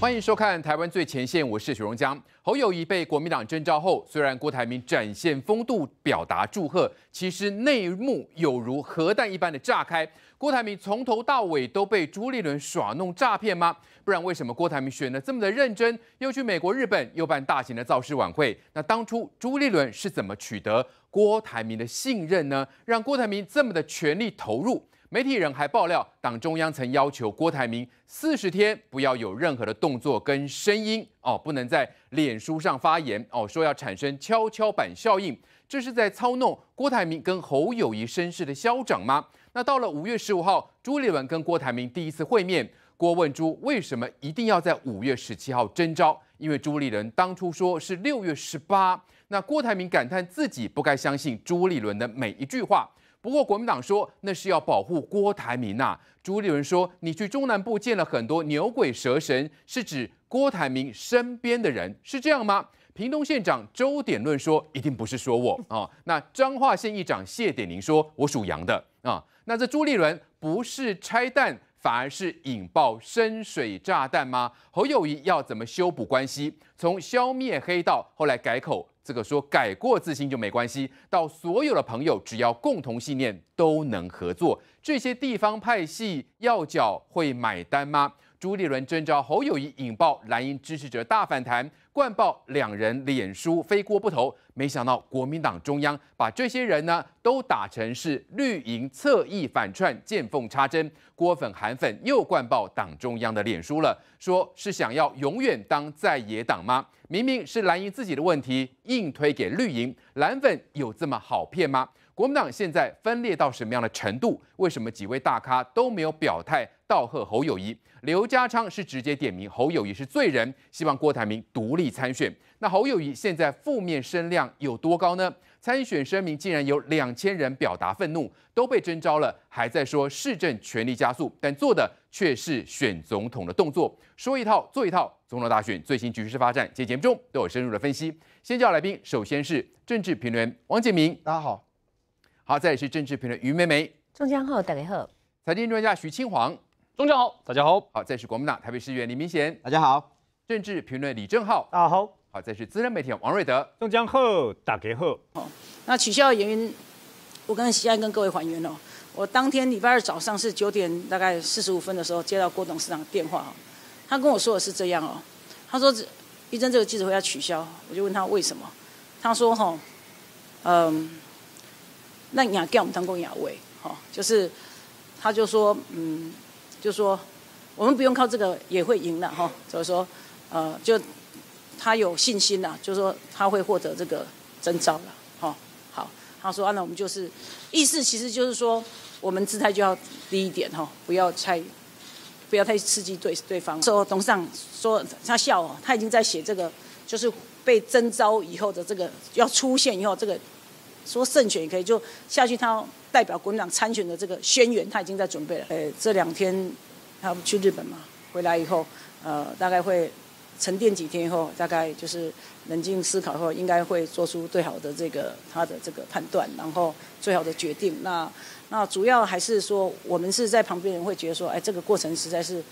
欢迎收看《台湾最前线》，我是许荣江。侯友谊被国民党征召后，虽然郭台铭展现风度，表达祝贺，其实内幕有如核弹一般的炸开。郭台铭从头到尾都被朱立伦耍弄诈骗吗？不然为什么郭台铭选的这么的认真，又去美国、日本，又办大型的造势晚会？那当初朱立伦是怎么取得郭台铭的信任呢？让郭台铭这么的全力投入？媒体人还爆料，党中央曾要求郭台铭四十天不要有任何的动作跟声音哦，不能在脸书上发言哦，说要产生跷跷板效应，这是在操弄郭台铭跟侯友谊身世的消长吗？那到了五月十五号，朱立伦跟郭台铭第一次会面，郭问朱为什么一定要在五月十七号征召，因为朱立伦当初说是六月十八，那郭台铭感叹自己不该相信朱立伦的每一句话。不过国民党说那是要保护郭台铭呐。朱立伦说你去中南部见了很多牛鬼蛇神，是指郭台铭身边的人是这样吗？屏东县长周点论说一定不是说我 啊。那彰化县议长谢点玲说我属羊的啊。那这朱立伦不是拆弹，反而是引爆深水炸弹吗？侯友谊要怎么修补关系？从消灭黑道后来改口。这个说改过自新就没关系，到所有的朋友只要共同信念都能合作，这些地方派系要缴会买单吗？朱立伦征召侯友谊引爆蓝营支持者大反弹，冠爆两人脸书非锅不投，没想到国民党中央把这些人呢都打成是绿营侧翼反串，见缝插针，郭粉韩粉又冠爆党中央的脸书了，说是想要永远当在野党吗？明明是蓝营自己的问题，硬推给绿营，蓝粉有这么好骗吗？国民党现在分裂到什么样的程度？为什么几位大咖都没有表态？道贺侯友谊，刘家昌是直接点名侯友谊是罪人，希望郭台铭独立参选。那侯友谊现在负面声量有多高呢？参选声明竟然有两千人表达愤怒，都被征召了，还在说市政权力加速，但做的却是选总统的动作，说一套做一套。总统大选最新局势发展，节目中都有深入的分析。先叫来宾，首先是政治评论王建民，大家好。好，再是政治评论于美美，中江浩大家好。财经专家徐清煌。钟正豪，大家好，好，再是国民党台北市议员明贤，大家好，政治评论李正浩，大家好，好，再是资深媒体王瑞德，钟江鹤，大家好，好，那取消的原因，我刚才先跟各位还原了，我当天礼拜二早上是九点大概四十五分的时候接到郭董事长的电话，他跟我说的是这样哦，他说玉珍这个记者会要取消，我就问他为什么，他说哈，嗯，那你要给我们当公雅位，哈，就是他就说，嗯。就说，我们不用靠这个也会赢了哈，所以说，呃，就他有信心了，就说他会获得这个征召了哈。好，他说啊，那我们就是意思其实就是说，我们姿态就要低一点哈，不要太不要太刺激对对方。说董事长说他笑哦，他已经在写这个，就是被征召以后的这个要出现以后这个。说胜选也可以，就下去他代表国民党参选的这个宣言，他已经在准备了。呃，这两天他去日本嘛，回来以后，呃，大概会沉淀几天以后，大概就是冷静思考以后，应该会做出最好的这个他的这个判断，然后最好的决定。那那主要还是说，我们是在旁边人会觉得说，哎，这个过程实在是。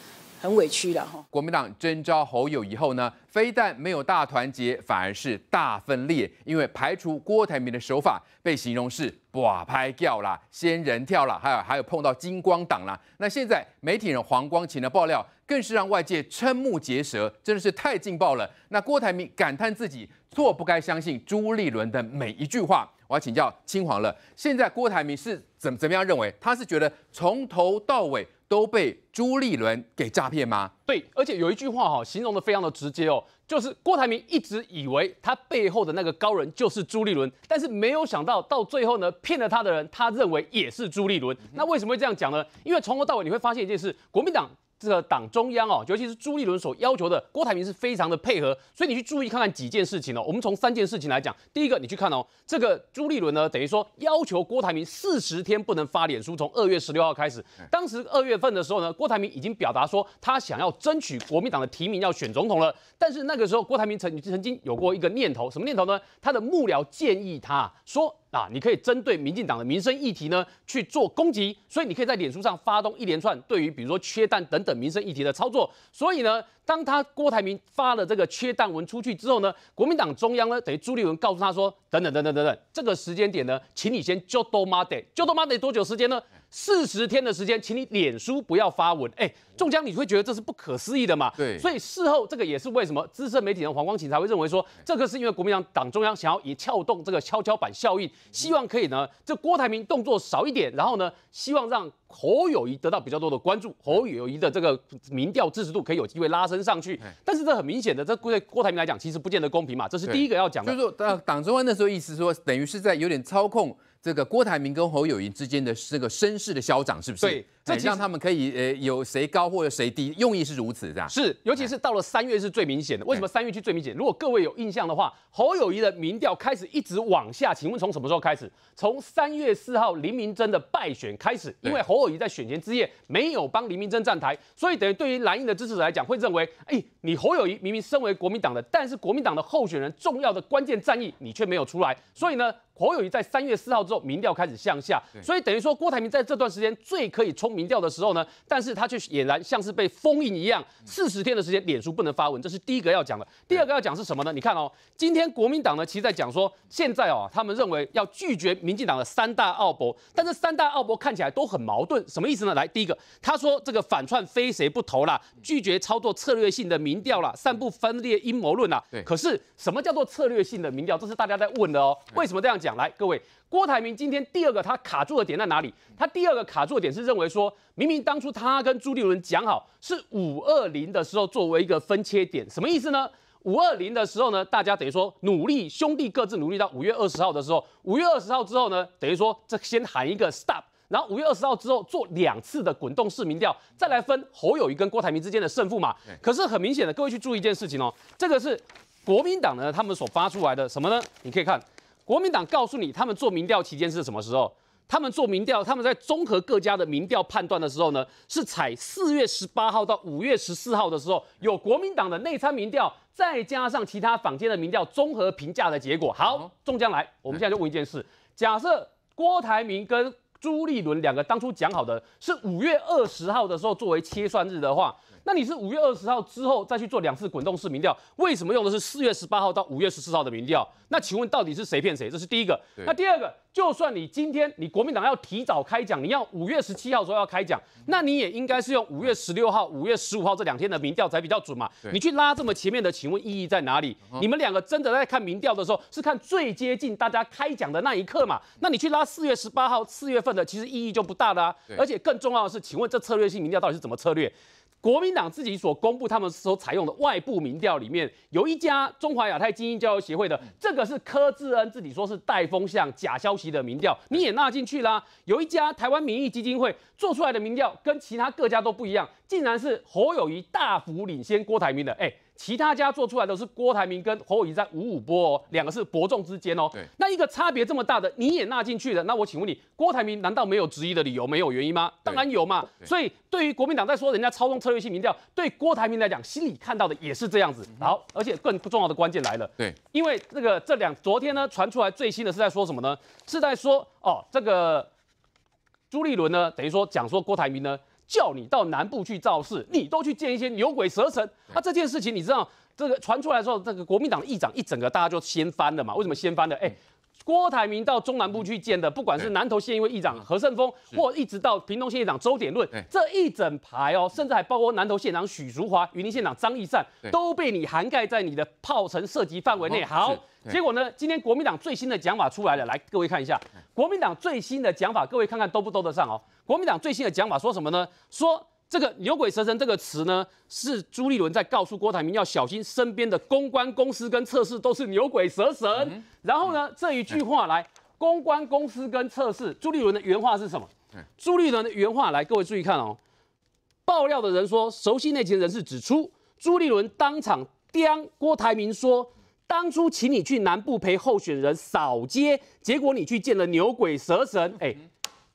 很委屈的哈。国民党征召侯友以后呢，非但没有大团结，反而是大分裂。因为排除郭台铭的手法被形容是寡拍掉啦，仙人跳啦，还有还有碰到金光党啦。那现在媒体人黄光琴的爆料更是让外界瞠目结舌，真的是太劲爆了。那郭台铭感叹自己错不该相信朱立伦的每一句话。我要请教青黄了，现在郭台铭是怎怎么样认为？他是觉得从头到尾？都被朱立伦给诈骗吗？对，而且有一句话哈，形容的非常的直接哦，就是郭台铭一直以为他背后的那个高人就是朱立伦，但是没有想到到最后呢，骗了他的人，他认为也是朱立伦。那为什么会这样讲呢？因为从头到尾你会发现一件事，国民党。这个党中央哦，尤其是朱立伦所要求的，郭台铭是非常的配合。所以你去注意看看几件事情哦。我们从三件事情来讲，第一个你去看哦，这个朱立伦呢，等于说要求郭台铭四十天不能发脸书，从二月十六号开始。当时二月份的时候呢，郭台铭已经表达说他想要争取国民党的提名要选总统了。但是那个时候，郭台铭曾曾经有过一个念头，什么念头呢？他的幕僚建议他说。啊，你可以针对民进党的民生议题呢去做攻击，所以你可以在脸书上发动一连串对于比如说缺蛋等等民生议题的操作。所以呢，当他郭台铭发了这个缺蛋文出去之后呢，国民党中央呢等于朱立文告诉他说，等等等等等等，这个时间点呢，请你先就多妈得，救多妈得多久时间呢？四十天的时间，请你脸书不要发文。哎，中江，你会觉得这是不可思议的嘛？对。所以事后这个也是为什么资深媒体人黄光芹才会认为说，这个是因为国民党党中央想要以撬动这个跷跷板效应，希望可以呢，这郭台铭动作少一点，然后呢，希望让侯友谊得到比较多的关注，侯友谊的这个民调支持度可以有机会拉升上去。但是这很明显的，这对郭台铭来讲其实不见得公平嘛。这是第一个要讲的。就是说，党党中央那时候意思说，等于是在有点操控。这个郭台铭跟侯友谊之间的这个身世的消长，是不是？这让他们可以呃有谁高或者谁低，用意是如此，这样是，尤其是到了三月是最明显的。为什么三月去最明显？如果各位有印象的话，侯友谊的民调开始一直往下。请问从什么时候开始？从三月四号林明珍的败选开始，因为侯友谊在选前之夜没有帮林明珍站台，所以等于对于蓝营的支持者来讲，会认为，哎，你侯友谊明明身为国民党的，但是国民党的候选人重要的关键战役你却没有出来，所以呢，侯友谊在三月四号之后民调开始向下，所以等于说郭台铭在这段时间最可以冲。民调的时候呢，但是他却俨然像是被封印一样，四十天的时间，脸书不能发文，这是第一个要讲的。第二个要讲是什么呢？你看哦，今天国民党呢，其实在讲说，现在哦，他们认为要拒绝民进党的三大奥博，但这三大奥博看起来都很矛盾，什么意思呢？来，第一个，他说这个反串非谁不投啦，拒绝操作策略性的民调啦，散布分裂阴谋论啦。对，可是什么叫做策略性的民调？这是大家在问的哦。为什么这样讲？来，各位，郭台铭今天第二个他卡住的点在哪里？他第二个卡住的点是认为说。明明当初他跟朱立伦讲好是五二零的时候作为一个分切点，什么意思呢？五二零的时候呢，大家等于说努力兄弟各自努力到五月二十号的时候，五月二十号之后呢，等于说这先喊一个 stop，然后五月二十号之后做两次的滚动式民调，再来分侯友谊跟郭台铭之间的胜负嘛。可是很明显的，各位去注意一件事情哦，这个是国民党呢他们所发出来的什么呢？你可以看国民党告诉你他们做民调期间是什么时候。他们做民调，他们在综合各家的民调判断的时候呢，是采四月十八号到五月十四号的时候有国民党的内参民调，再加上其他坊间的民调，综合评价的结果。好，中将来，我们现在就问一件事：假设郭台铭跟朱立伦两个当初讲好的是五月二十号的时候作为切算日的话。那你是五月二十号之后再去做两次滚动式民调，为什么用的是四月十八号到五月十四号的民调？那请问到底是谁骗谁？这是第一个。那第二个，就算你今天你国民党要提早开讲，你要五月十七号说要开讲，那你也应该是用五月十六号、五月十五号这两天的民调才比较准嘛？你去拉这么前面的，请问意义在哪里？你们两个真的在看民调的时候，是看最接近大家开讲的那一刻嘛？那你去拉四月十八号、四月份的，其实意义就不大了。而且更重要的是，请问这策略性民调到底是怎么策略？国民党自己所公布他们所采用的外部民调里面，有一家中华亚太精英教育协会的，这个是柯志恩自己说是带风向假消息的民调，你也纳进去啦。有一家台湾民意基金会做出来的民调，跟其他各家都不一样，竟然是侯友谊大幅领先郭台铭的，哎。其他家做出来的是郭台铭跟侯友宜在五五波哦，两个是伯仲之间哦。对，那一个差别这么大的你也纳进去了，那我请问你，郭台铭难道没有质疑的理由？没有原因吗？当然有嘛。所以对于国民党在说人家操纵策略性民调，对郭台铭来讲，心里看到的也是这样子。好，而且更重要的关键来了。对，因为这个这两昨天呢传出来最新的是在说什么呢？是在说哦，这个朱立伦呢，等于说讲说郭台铭呢。叫你到南部去造势，你都去见一些牛鬼蛇神。那这件事情你知道，这个传出来之后，这个国民党的议长一整个大家就掀翻了嘛？为什么掀翻的？哎。郭台铭到中南部去见的，不管是南投县议长何胜峰，或一直到屏东县议长周点论，这一整排哦，甚至还包括南投县长许淑华、云林县长张义善，都被你涵盖在你的炮城涉及范围内。好，结果呢？今天国民党最新的讲法出来了，来各位看一下国民党最新的讲法，各位看看兜不兜得上哦。国民党最新的讲法说什么呢？说。这个“牛鬼蛇神”这个词呢，是朱立伦在告诉郭台铭要小心身边的公关公司跟测试都是牛鬼蛇神。然后呢，这一句话来，公关公司跟测试，朱立伦的原话是什么？朱立伦的原话来，各位注意看哦。爆料的人说，熟悉内情人士指出，朱立伦当场刁郭台铭说，当初请你去南部陪候选人扫街，结果你去见了牛鬼蛇神。哎。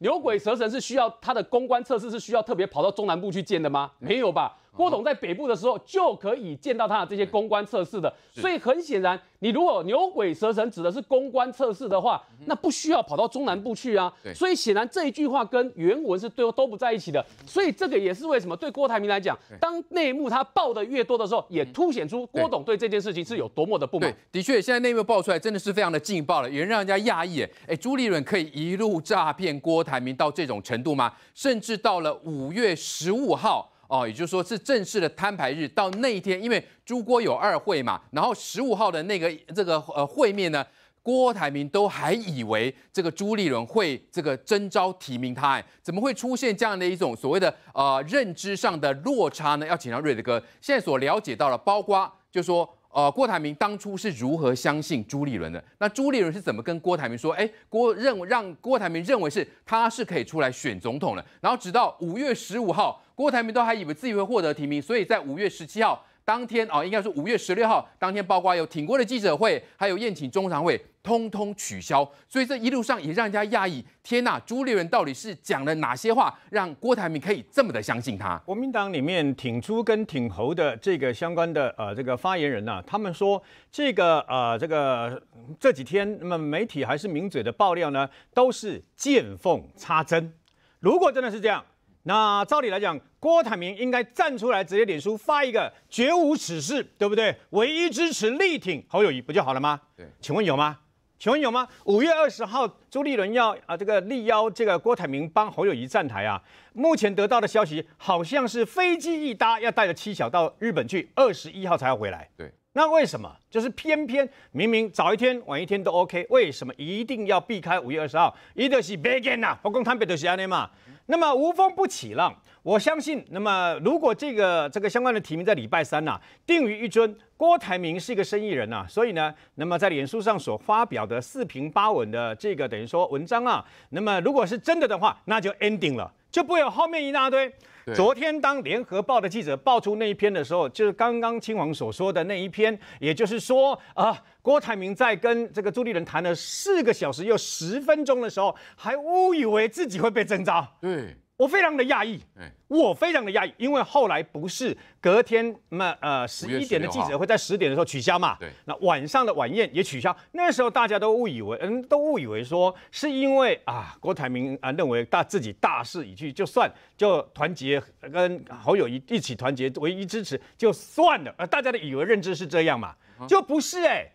牛鬼蛇神是需要他的公关测试是需要特别跑到中南部去见的吗？没有吧。郭董在北部的时候就可以见到他的这些公关测试的，所以很显然，你如果牛鬼蛇神指的是公关测试的话，那不需要跑到中南部去啊。所以显然这一句话跟原文是对都不在一起的，所以这个也是为什么对郭台铭来讲，当内幕他爆的越多的时候，也凸显出郭董对这件事情是有多么的不满。的确，现在内幕爆出来真的是非常的劲爆了，也让人家讶异。哎，朱立伦可以一路诈骗郭台铭到这种程度吗？甚至到了五月十五号。哦，也就是说是正式的摊牌日，到那一天，因为朱郭有二会嘛，然后十五号的那个这个呃会面呢，郭台铭都还以为这个朱立伦会这个征召提名他，怎么会出现这样的一种所谓的呃认知上的落差呢？要请到瑞德哥，现在所了解到了，包括就说。呃，郭台铭当初是如何相信朱立伦的？那朱立伦是怎么跟郭台铭说？哎，郭认为让郭台铭认为是他是可以出来选总统的。然后直到五月十五号，郭台铭都还以为自己会获得提名，所以在五月十七号。当天啊，应该是五月十六号当天，包括有挺过的记者会，还有宴请中常委，通通取消。所以这一路上也让人家讶异。天呐，朱立伦到底是讲了哪些话，让郭台铭可以这么的相信他？国民党里面挺朱跟挺侯的这个相关的呃这个发言人呢，他们说这个呃这个这几天那么媒体还是名嘴的爆料呢，都是见缝插针。如果真的是这样，那照理来讲。郭台铭应该站出来，直接脸书发一个绝无此事，对不对？唯一支持力挺侯友谊，不就好了吗？对，请问有吗？请问有吗？五月二十号，朱立伦要啊这个力邀这个郭台铭帮侯友谊站台啊。目前得到的消息，好像是飞机一搭要带着妻小到日本去，二十一号才要回来。对。那为什么？就是偏偏明明早一天晚一天都 OK，为什么一定要避开五月二十号？一的是 begin 呐，不光他，伊的是安尼嘛。那么无风不起浪，我相信。那么如果这个这个相关的提名在礼拜三呐定于一尊，郭台铭是一个生意人呐，所以呢，那么在脸书上所发表的四平八稳的这个等于说文章啊，那么如果是真的的话，那就 ending 了。就不会有后面一大堆。昨天当联合报的记者爆出那一篇的时候，就是刚刚青黄所说的那一篇，也就是说啊，郭台铭在跟这个朱立伦谈了四个小时又十分钟的时候，还误以为自己会被征召。对。我非常的讶异，我非常的讶异，因为后来不是隔天嘛，呃，十一点的记者会在十点的时候取消嘛，对，那晚上的晚宴也取消。那时候大家都误以为，嗯，都误以为说是因为啊，郭台铭啊认为大自己大势已去，就算就团结跟好友一一起团结唯一支持就算了，呃，大家的以为认知是这样嘛，就不是哎。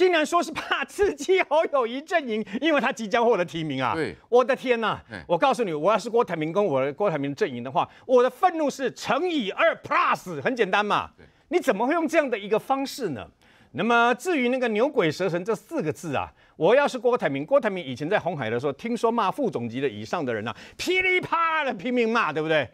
竟然说是怕刺激好友一阵营，因为他即将获得提名啊！对，我的天啊！我告诉你，我要是郭台铭跟我郭台铭阵营的话，我的愤怒是乘以二 plus，很简单嘛！你怎么会用这样的一个方式呢？那么至于那个牛鬼蛇神这四个字啊，我要是郭台铭，郭台铭以前在红海的时候，听说骂副总级的以上的人啊，噼里啪啦的拼命骂，对不对？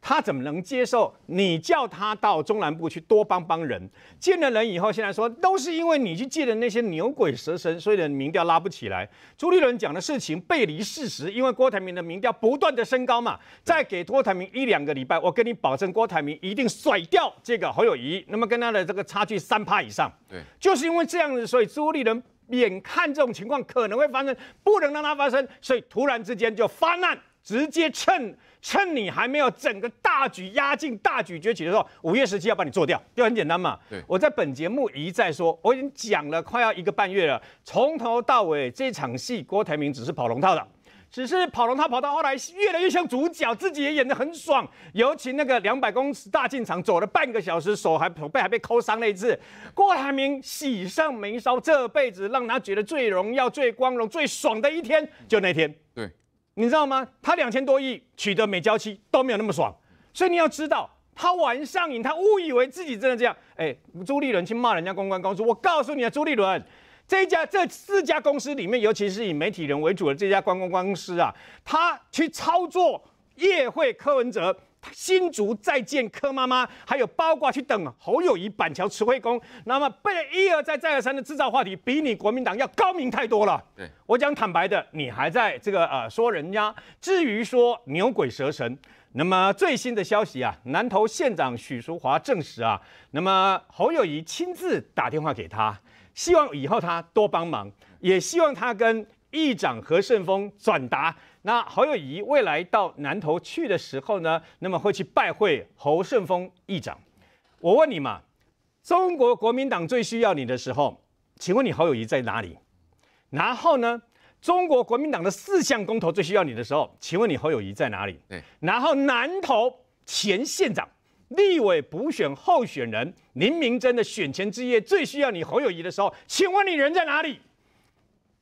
他怎么能接受你叫他到中南部去多帮帮人？见了人以后，现在说都是因为你去见的那些牛鬼蛇神，所以的民调拉不起来。朱立伦讲的事情背离事实，因为郭台铭的民调不断的升高嘛。再给郭台铭一两个礼拜，我跟你保证，郭台铭一定甩掉这个侯友谊，那么跟他的这个差距三趴以上。对，就是因为这样子，所以朱立伦眼看这种情况可能会发生，不能让它发生，所以突然之间就发难。直接趁趁你还没有整个大举压境、大举崛起的时候，五月十七要把你做掉，就很简单嘛。我在本节目一再说，我已经讲了快要一个半月了，从头到尾这场戏，郭台铭只是跑龙套的，只是跑龙套，跑到后来越来越像主角，自己也演的很爽。尤其那个两百公尺大进场，走了半个小时，手还手背还被抠伤那一次，郭台铭喜上眉梢，这辈子让他觉得最荣耀、最光荣、最爽的一天，就那天。对。你知道吗？他两千多亿取得美娇妻都没有那么爽，所以你要知道，他玩上瘾，他误以为自己真的这样。哎，朱立伦去骂人家公关公司，我告诉你啊，朱立伦，这家这四家公司里面，尤其是以媒体人为主的这家观光公司啊，他去操作夜会柯文哲。新竹再见柯妈妈，还有包挂去等侯友谊板桥慈惠宫，那么被一而再再而三的制造话题，比你国民党要高明太多了。对我讲坦白的，你还在这个呃说人家，至于说牛鬼蛇神，那么最新的消息啊，南投县长许淑华证实啊，那么侯友谊亲自打电话给他，希望以后他多帮忙，也希望他跟议长何胜峰转达。那侯友谊未来到南投去的时候呢，那么会去拜会侯顺峰议长。我问你嘛，中国国民党最需要你的时候，请问你侯友谊在哪里？然后呢，中国国民党的四项公投最需要你的时候，请问你侯友谊在哪里？然后南投前县长、立委补选候选人林明真的选前之夜最需要你侯友谊的时候，请问你人在哪里？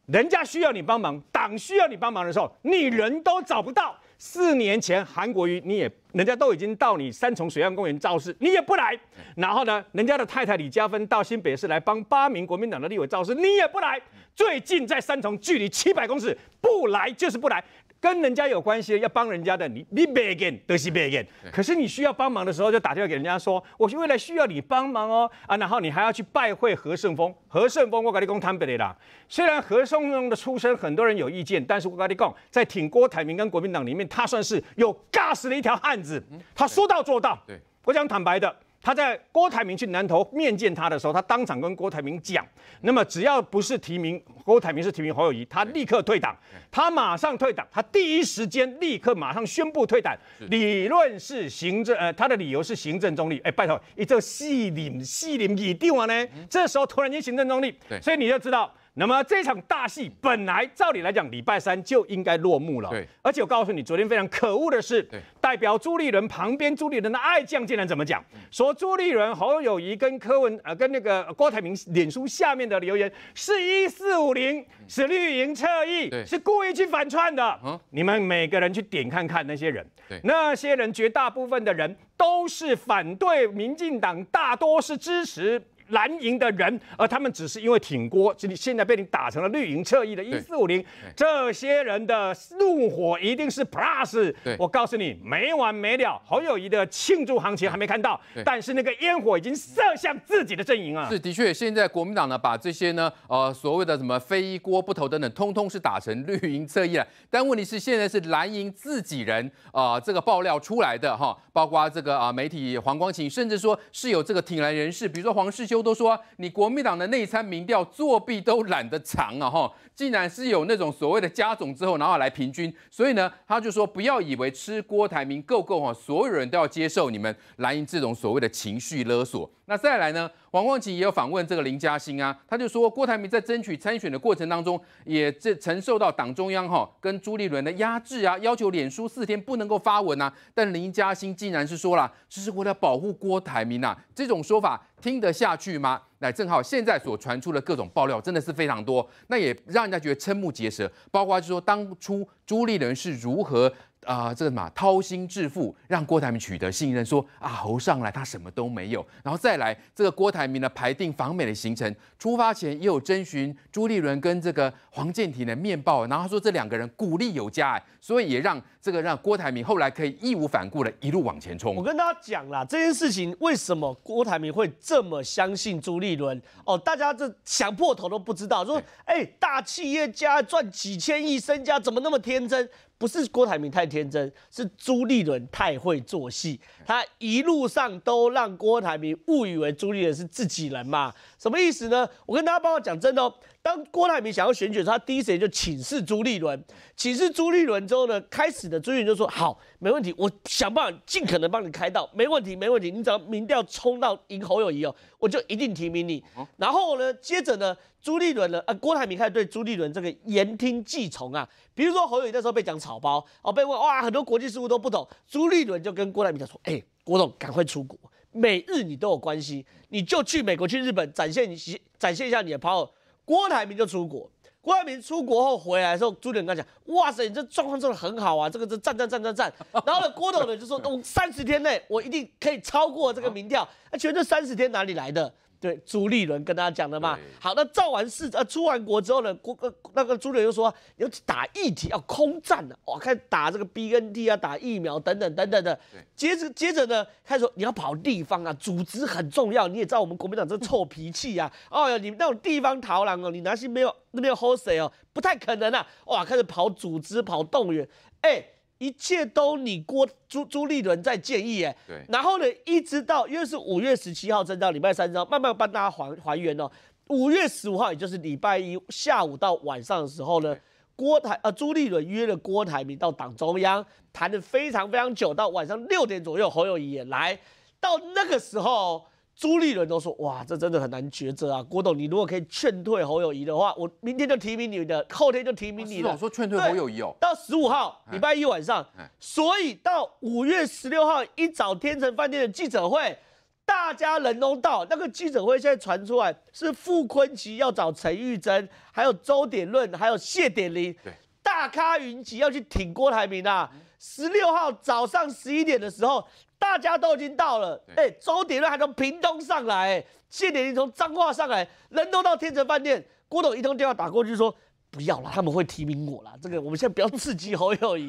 人家需要你帮忙，党需要你帮忙的时候，你人都找不到。四年前韩国瑜你也，人家都已经到你三重水岸公园造势，你也不来。然后呢，人家的太太李嘉芬到新北市来帮八名国民党的立委造势，你也不来。最近在三重，距离七百公尺，不来就是不来。跟人家有关系的，要帮人家的，你你别给，都是别给。可是你需要帮忙的时候，就打电话给人家说，我是未来需要你帮忙哦啊，然后你还要去拜会何顺峰。何顺峰，我跟你讲，坦白的啦，虽然何顺峰的出身很多人有意见，但是我跟你讲，在挺郭台铭跟国民党里面，他算是有尬死的一条汉子，他说到做到。对我讲坦白的。他在郭台铭去南投面见他的时候，他当场跟郭台铭讲，那么只要不是提名郭台铭是提名侯友谊，他立刻退党，他马上退党，他第一时间立刻马上宣布退党，理论是行政呃，他的理由是行政中立，哎，拜托，你这戏林戏林已定完呢，这时候突然间行政中立，所以你就知道。那么这场大戏本来照理来讲，礼拜三就应该落幕了。对，而且我告诉你，昨天非常可恶的是，代表朱立伦旁边朱立伦的爱将竟然怎么讲？说朱立伦、侯友谊跟柯文呃跟那个郭台铭脸书下面的留言是“一四五零”，是绿营侧翼，是故意去反串的。你们每个人去点看看那些人，那些人绝大部分的人都是反对民进党，大多是支持。蓝营的人，而他们只是因为挺锅，就现在被你打成了绿营侧翼的1450，这些人的怒火一定是 plus。对，我告诉你，没完没了。侯友谊的庆祝行情还没看到，但是那个烟火已经射向自己的阵营啊。是的确，现在国民党呢，把这些呢，呃，所谓的什么飞锅不投等等，通通是打成绿营侧翼了。但问题是，现在是蓝营自己人啊，这个爆料出来的哈，包括这个啊媒体黄光琴，甚至说是有这个挺蓝人士，比如说黄世修。都都说你国民党的内参民调作弊都懒得藏啊哈！竟然是有那种所谓的加总之后，然后来平均，所以呢，他就说不要以为吃郭台铭够够哈，所有人都要接受你们蓝营这种所谓的情绪勒索。那再来呢？王冠琪也有访问这个林嘉欣啊，他就说郭台铭在争取参选的过程当中，也这承受到党中央哈跟朱立伦的压制啊，要求脸书四天不能够发文呐。但林嘉欣竟然是说了，这是为了保护郭台铭呐，这种说法听得下去吗？那正好现在所传出的各种爆料真的是非常多，那也让人家觉得瞠目结舌，包括就说当初朱立伦是如何。啊，这个嘛，掏心置腹，让郭台铭取得信任，说啊，侯上来他什么都没有，然后再来这个郭台铭呢排定访美的行程，出发前也有征询朱立伦跟这个黄健庭的面报，然后他说这两个人鼓励有加，所以也让。这个让郭台铭后来可以义无反顾的一路往前冲。我跟大家讲啦，这件事情为什么郭台铭会这么相信朱立伦？哦，大家这想破头都不知道。说，哎，大企业家赚几千亿身家，怎么那么天真？不是郭台铭太天真，是朱立伦太会做戏。他一路上都让郭台铭误以为朱立伦是自己人嘛？什么意思呢？我跟大家帮我讲真的哦。当郭台铭想要选举，他第一时间就请示朱立伦，请示朱立伦之后呢，开始。的朱云就说：“好，没问题，我想办法尽可能帮你开到，没问题，没问题。你只要民调冲到赢侯友谊哦，我就一定提名你。然后呢，接着呢，朱立伦呢，呃，郭台铭开始对朱立伦这个言听计从啊。比如说侯友谊那时候被讲草包哦，被问哇，很多国际事务都不懂，朱立伦就跟郭台铭讲说：，哎，郭董赶快出国，美日你都有关系，你就去美国去日本展现你，展现一下你的 power。”郭台铭就出国。”郭爱民出国后回来的时候，朱立伦跟他讲：“哇塞，你这状况做的很好啊，这个是赞赞赞赞赞。然后呢，郭董呢就说：“都三十天内，我一定可以超过这个民调。”那觉得三十天哪里来的？对，朱立伦跟大家讲的嘛。好，那造完事呃，出完国之后呢，国呃那个朱立伦又说，你要打疫题，要空战了。哇，看打这个 B N T 啊，打疫苗等等等等的。接着接着呢，开始说你要跑地方啊，组织很重要。你也知道我们国民党这臭脾气啊，哦哟，你那种地方逃难哦，你拿些没有没有 d 谁哦，不太可能啊。哇，开始跑组织，跑动员，哎。一切都你郭朱朱立伦在建议哎，对，然后呢，一直到因为是五月十七号，正到礼拜三之后，慢慢帮大家还还原哦。五月十五号，也就是礼拜一下午到晚上的时候呢，郭台呃朱立伦约了郭台铭到党中央谈的非常非常久，到晚上六点左右，侯友谊也来到那个时候。朱立伦都说哇，这真的很难抉择啊！郭董，你如果可以劝退侯友谊的话，我明天就提名你的，后天就提名你的。老说劝退侯友谊哦，到十五号礼拜一晚上。所以到五月十六号一早，天成饭店的记者会，大家人都到。那个记者会现在传出来，是傅坤奇要找陈玉珍，还有周点论，还有谢点林。对。大咖云集要去挺郭台铭啊！十六号早上十一点的时候，大家都已经到了。哎，周杰伦还从屏东上来，谢典玲从彰化上来，人都到天成饭店。郭董一通电话打过去说：“不要了，他们会提名我了。”这个我们现在不要刺激侯友谊，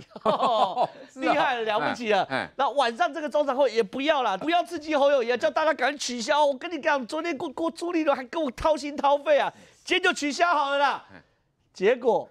厉害了不起啊！那晚上这个招商会也不要了，不要刺激侯友谊，叫大家赶紧取消。我跟你讲，昨天郭郭朱立伦还跟我掏心掏肺啊，今天就取消好了啦。结果。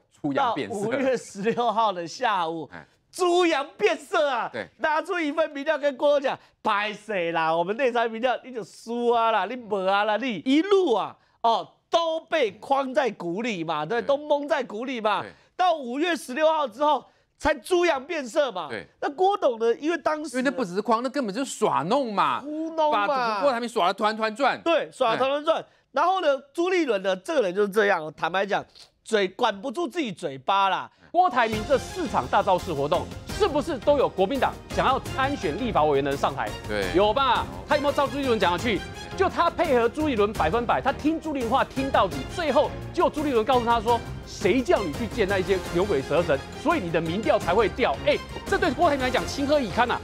变色。五月十六号的下午，猪羊变色啊！对，拿出一份民调跟郭董讲，拍谁啦？我们内山民调，你就输啊啦，你没啊啦，你一路啊哦都被框在鼓里嘛，对，都蒙在鼓里嘛。到五月十六号之后才猪羊变色嘛。对，那郭董呢？因为当因为那不只是框，那根本就耍弄嘛，糊弄嘛。只不过他耍的团团转。对，耍团团转。然后呢，朱立伦呢，这个人就是这样，坦白讲。嘴管不住自己嘴巴啦！郭台铭这四场大造势活动，是不是都有国民党想要参选立法委员的人上台？对，有吧？他有没有照朱立伦讲的去？就他配合朱立伦百分百，他听朱立话听到底，最后就朱立伦告诉他说，谁叫你去见那一些牛鬼蛇神，所以你的民调才会掉。哎，这对郭台铭来讲，情何以堪呐？